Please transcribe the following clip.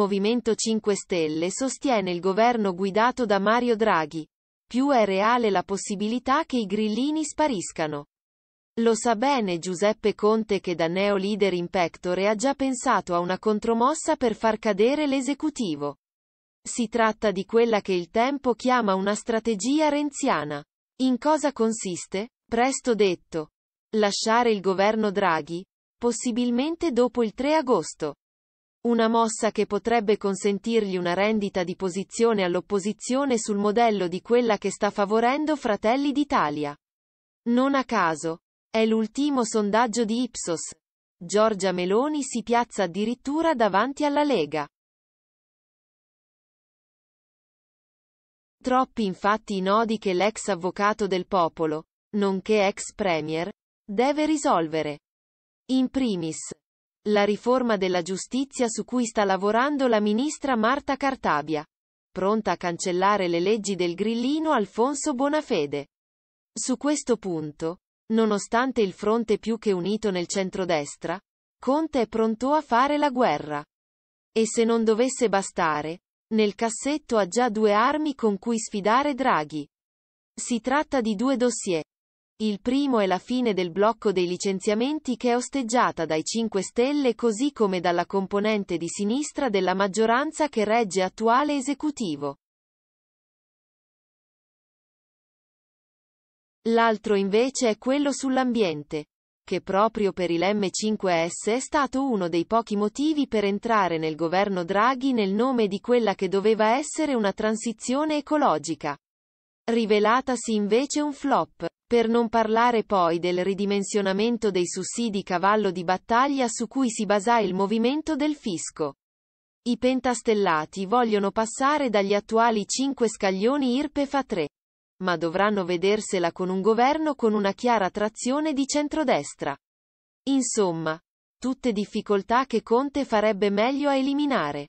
Movimento 5 Stelle sostiene il governo guidato da Mario Draghi. Più è reale la possibilità che i grillini spariscano. Lo sa bene Giuseppe Conte che da neo leader in pectore ha già pensato a una contromossa per far cadere l'esecutivo. Si tratta di quella che il tempo chiama una strategia renziana. In cosa consiste? Presto detto. Lasciare il governo Draghi, possibilmente dopo il 3 agosto. Una mossa che potrebbe consentirgli una rendita di posizione all'opposizione sul modello di quella che sta favorendo Fratelli d'Italia. Non a caso. È l'ultimo sondaggio di Ipsos. Giorgia Meloni si piazza addirittura davanti alla Lega. Troppi infatti i nodi che l'ex avvocato del popolo, nonché ex premier, deve risolvere. In primis, la riforma della giustizia su cui sta lavorando la ministra Marta Cartabia. Pronta a cancellare le leggi del grillino Alfonso Bonafede. Su questo punto, nonostante il fronte più che unito nel centrodestra, Conte è pronto a fare la guerra. E se non dovesse bastare, nel cassetto ha già due armi con cui sfidare Draghi. Si tratta di due dossier, il primo è la fine del blocco dei licenziamenti che è osteggiata dai 5 Stelle così come dalla componente di sinistra della maggioranza che regge attuale esecutivo. L'altro invece è quello sull'ambiente, che proprio per il M5S è stato uno dei pochi motivi per entrare nel governo Draghi nel nome di quella che doveva essere una transizione ecologica. Rivelatasi invece un flop. Per non parlare poi del ridimensionamento dei sussidi cavallo di battaglia su cui si basa il movimento del fisco. I pentastellati vogliono passare dagli attuali 5 scaglioni IRPEF a 3. Ma dovranno vedersela con un governo con una chiara trazione di centrodestra. Insomma, tutte difficoltà che Conte farebbe meglio a eliminare.